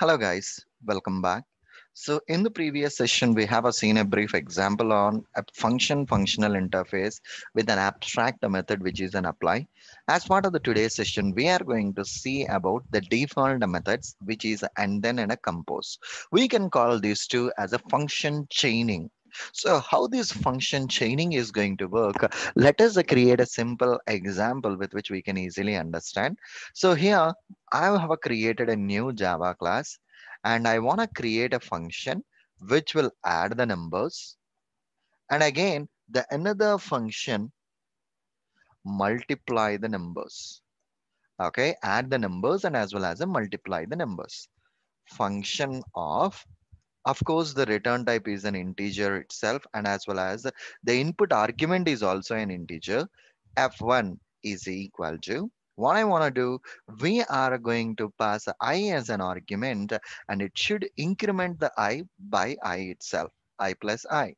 Hello guys, welcome back. So in the previous session, we have seen a brief example on a function functional interface with an abstract method, which is an apply. As part of the today's session, we are going to see about the default methods, which is and then and a compose. We can call these two as a function chaining so how this function chaining is going to work, let us create a simple example with which we can easily understand. So here I have created a new Java class and I want to create a function which will add the numbers. And again, the another function multiply the numbers. Okay, add the numbers and as well as a multiply the numbers. Function of of course the return type is an integer itself and as well as the input argument is also an integer f1 is equal to what I want to do, we are going to pass i as an argument and it should increment the i by i itself, i plus i.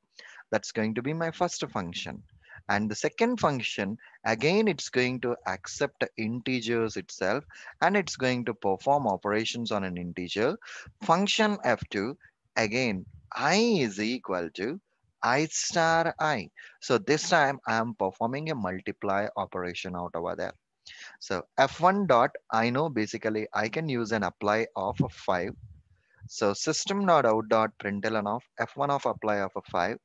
That's going to be my first function. And the second function, again, it's going to accept integers itself and it's going to perform operations on an integer. Function f2 Again, I is equal to I star I. So this time I am performing a multiply operation out over there. So F1 dot, I know basically I can use an apply of a five. So system dot out dot println of F1 of apply of a five.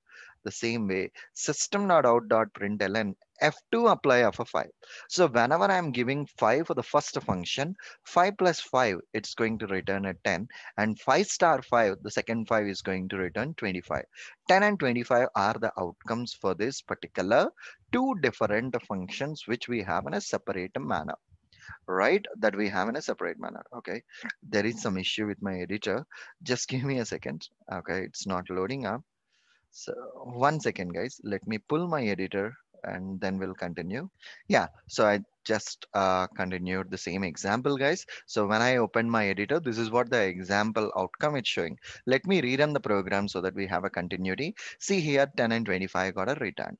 The same way, system.out.println f2 apply of a 5. So whenever I'm giving 5 for the first function, 5 plus 5, it's going to return a 10. And 5 star 5, the second 5 is going to return 25. 10 and 25 are the outcomes for this particular two different functions which we have in a separate manner right that we have in a separate manner okay there is some issue with my editor just give me a second okay it's not loading up so one second, guys, let me pull my editor and then we'll continue. Yeah, so I just uh, continued the same example, guys. So when I open my editor, this is what the example outcome it's showing. Let me rerun the program so that we have a continuity. See here, 10 and 25 got a return.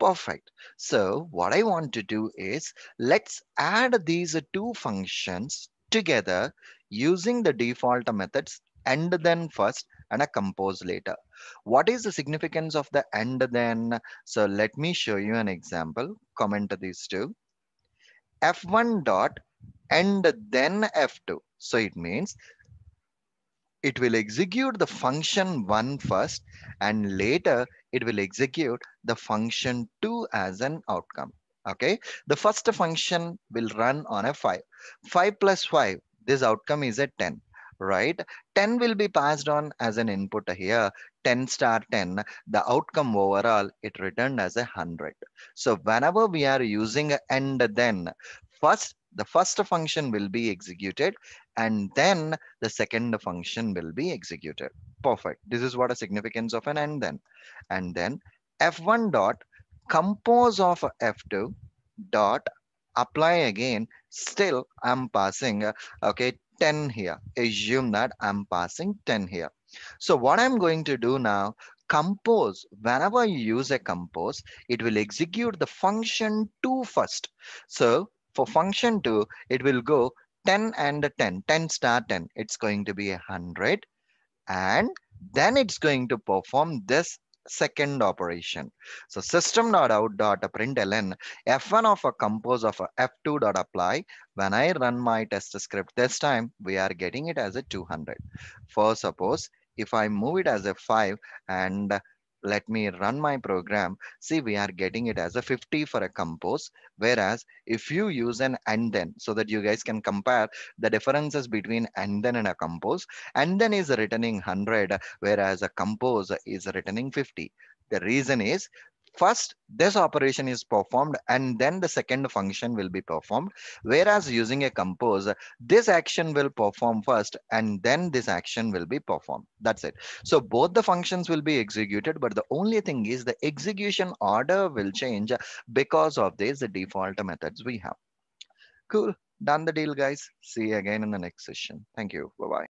Perfect. So what I want to do is let's add these two functions together using the default methods and then first and a compose later. What is the significance of the and then? So let me show you an example. Comment these two. F1 dot and then F2. So it means it will execute the function one first and later it will execute the function 2 as an outcome. Okay, the first function will run on a 5. 5 plus 5, this outcome is a 10 right? 10 will be passed on as an input here. 10 star 10, the outcome overall, it returned as a 100. So whenever we are using and then, first the first function will be executed and then the second function will be executed. Perfect. This is what a significance of an and then. And then F1 dot compose of F2 dot apply again. Still I'm passing, okay, 10 here. Assume that I'm passing 10 here. So what I'm going to do now, compose, whenever you use a compose, it will execute the function 2 first. So for function 2, it will go 10 and 10, 10 star 10. It's going to be 100. And then it's going to perform this second operation. So system dot out dot println f1 of a compose of a f2 dot apply. When I run my test script this time, we are getting it as a 200. For suppose if I move it as a 5 and let me run my program. See, we are getting it as a 50 for a compose. Whereas if you use an and then so that you guys can compare the differences between and then and a compose and then is returning 100, whereas a compose is returning 50. The reason is First, this operation is performed and then the second function will be performed. Whereas using a compose, this action will perform first and then this action will be performed. That's it. So both the functions will be executed, but the only thing is the execution order will change because of this the default methods we have. Cool. Done the deal, guys. See you again in the next session. Thank you. Bye-bye.